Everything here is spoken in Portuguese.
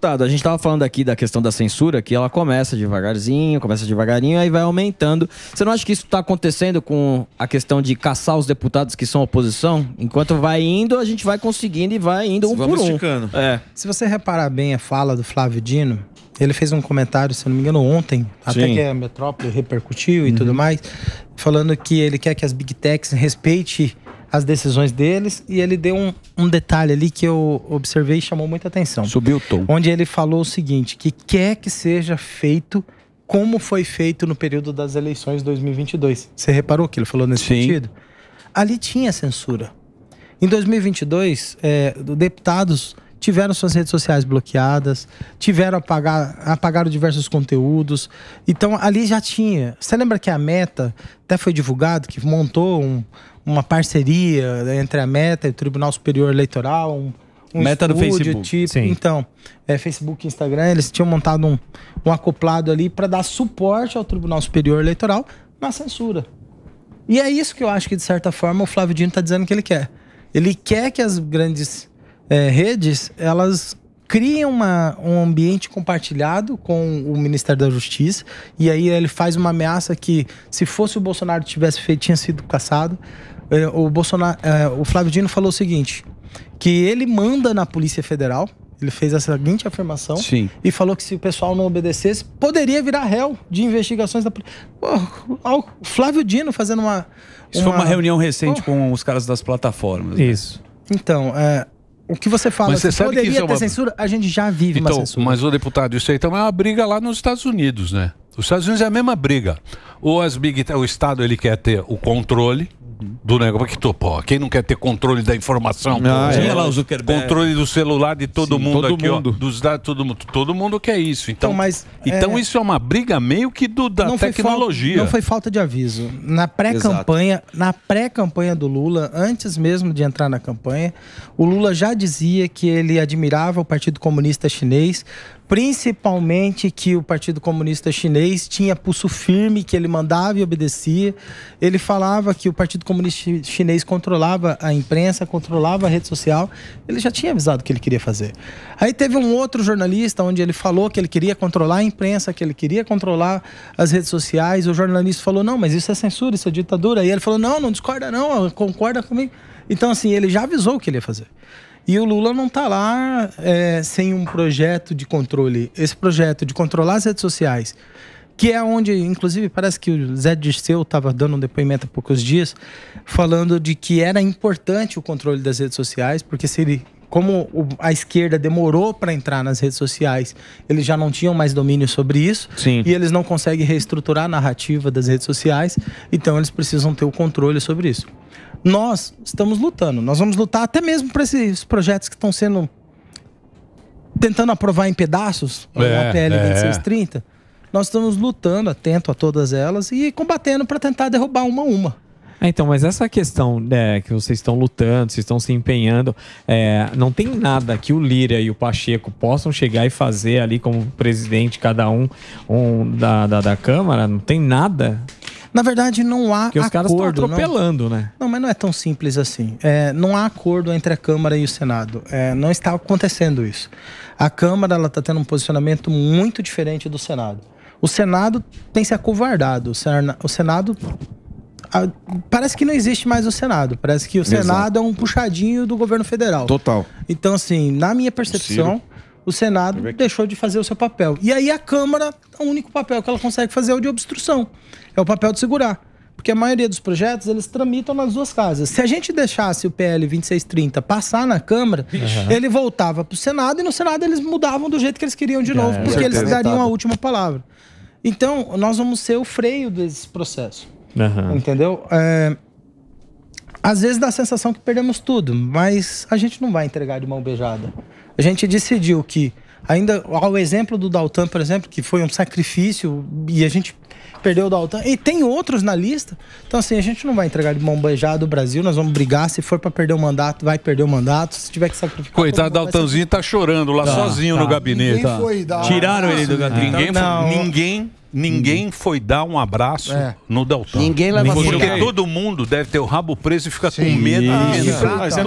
deputado, a gente estava falando aqui da questão da censura, que ela começa devagarzinho, começa devagarinho, aí vai aumentando. Você não acha que isso está acontecendo com a questão de caçar os deputados que são oposição? Enquanto vai indo, a gente vai conseguindo e vai indo um Vamos por um. Esticando. É. Se você reparar bem a fala do Flávio Dino, ele fez um comentário, se não me engano, ontem, até Sim. que a metrópole repercutiu e uhum. tudo mais, falando que ele quer que as big techs respeitem as decisões deles e ele deu um, um detalhe ali que eu observei e chamou muita atenção. Subiu o tom. Onde ele falou o seguinte: que quer que seja feito como foi feito no período das eleições de 2022. Você reparou que ele falou nesse Sim. sentido? Ali tinha censura. Em 2022, é, deputados tiveram suas redes sociais bloqueadas, tiveram apagar, apagaram diversos conteúdos. Então ali já tinha. Você lembra que a Meta até foi divulgado que montou um, uma parceria né, entre a Meta e o Tribunal Superior Eleitoral. Um, um Meta estúdio, do Facebook. Tipo, Sim. Então, é, Facebook e Instagram, eles tinham montado um, um acoplado ali para dar suporte ao Tribunal Superior Eleitoral na censura. E é isso que eu acho que, de certa forma, o Flávio Dino está dizendo que ele quer. Ele quer que as grandes é, redes elas criem uma, um ambiente compartilhado com o Ministério da Justiça. E aí ele faz uma ameaça que, se fosse o Bolsonaro tivesse feito, tinha sido caçado. É, o Bolsonaro, é, o Flávio Dino falou o seguinte, que ele manda na Polícia Federal, ele fez a seguinte afirmação Sim. e falou que se o pessoal não obedecesse, poderia virar réu de investigações da polícia. O Flávio Dino fazendo uma. Isso foi uma reunião recente oh. com os caras das plataformas. Né? Isso. Né? Então, é, o que você fala, você sabe poderia que é uma... ter censura, a gente já vive então, uma censura. Mas, o deputado, isso aí então é uma briga lá nos Estados Unidos, né? Os Estados Unidos é a mesma briga. Ou as big, o Estado ele quer ter o controle do negócio que topou. Quem não quer ter controle da informação? Ah, é. lá o Controle do celular de todo Sim, mundo todo aqui, mundo. ó. Dos dados, todo mundo. Todo mundo quer isso. Então, então mas, então é... isso é uma briga meio que do, da não tecnologia. Foi, não foi falta de aviso. Na pré-campanha, na pré-campanha do Lula, antes mesmo de entrar na campanha, o Lula já dizia que ele admirava o Partido Comunista Chinês principalmente que o Partido Comunista Chinês tinha pulso firme, que ele mandava e obedecia. Ele falava que o Partido Comunista Chinês controlava a imprensa, controlava a rede social. Ele já tinha avisado o que ele queria fazer. Aí teve um outro jornalista onde ele falou que ele queria controlar a imprensa, que ele queria controlar as redes sociais. O jornalista falou: "Não, mas isso é censura, isso é ditadura". E ele falou: "Não, não discorda não, concorda comigo". Então assim, ele já avisou o que ele ia fazer. E o Lula não está lá é, sem um projeto de controle. Esse projeto de controlar as redes sociais, que é onde, inclusive, parece que o Zé Dirceu estava dando um depoimento há poucos dias, falando de que era importante o controle das redes sociais, porque se ele como o, a esquerda demorou para entrar nas redes sociais, eles já não tinham mais domínio sobre isso. Sim. E eles não conseguem reestruturar a narrativa das redes sociais. Então eles precisam ter o controle sobre isso. Nós estamos lutando. Nós vamos lutar até mesmo para esses projetos que estão sendo. tentando aprovar em pedaços é, a PL é. 2630. Nós estamos lutando, atento a todas elas e combatendo para tentar derrubar uma a uma. Ah, então, mas essa questão né, que vocês estão lutando, vocês estão se empenhando, é, não tem nada que o Lira e o Pacheco possam chegar e fazer ali como presidente, cada um, um da, da, da Câmara? Não tem nada? Na verdade, não há Porque os Os caras estão é? atropelando, não, né? Não, mas não é tão simples assim. É, não há acordo entre a Câmara e o Senado. É, não está acontecendo isso. A Câmara está tendo um posicionamento muito diferente do Senado. O Senado tem se acovardado. O Senado parece que não existe mais o Senado. Parece que o Exato. Senado é um puxadinho do governo federal. Total. Então, assim, na minha percepção, o Senado deixou de fazer o seu papel. E aí a Câmara, o único papel que ela consegue fazer é o de obstrução. É o papel de segurar. Porque a maioria dos projetos, eles tramitam nas duas casas. Se a gente deixasse o PL 2630 passar na Câmara, uhum. ele voltava para o Senado e no Senado eles mudavam do jeito que eles queriam de é, novo, porque eles dariam a última palavra. Então, nós vamos ser o freio desse processo. Uhum. Entendeu? É, às vezes dá a sensação que perdemos tudo, mas a gente não vai entregar de mão beijada. A gente decidiu que, ainda ao exemplo do Daltan, por exemplo, que foi um sacrifício e a gente perdeu o Daltan, e tem outros na lista. Então, assim, a gente não vai entregar de mão beijada o Brasil, nós vamos brigar. Se for para perder o mandato, vai perder o mandato. Se tiver que sacrificar. Coitado, Daltanzinho ser... tá chorando lá tá, sozinho tá. no gabinete. Tá. Tiraram ele do gabinete. Ninguém, não, foi... ninguém Ninguém hum. foi dar um abraço é. no Deltan. Ninguém leva Porque todo mundo deve ter o rabo preso e fica Sim. com medo. Ah,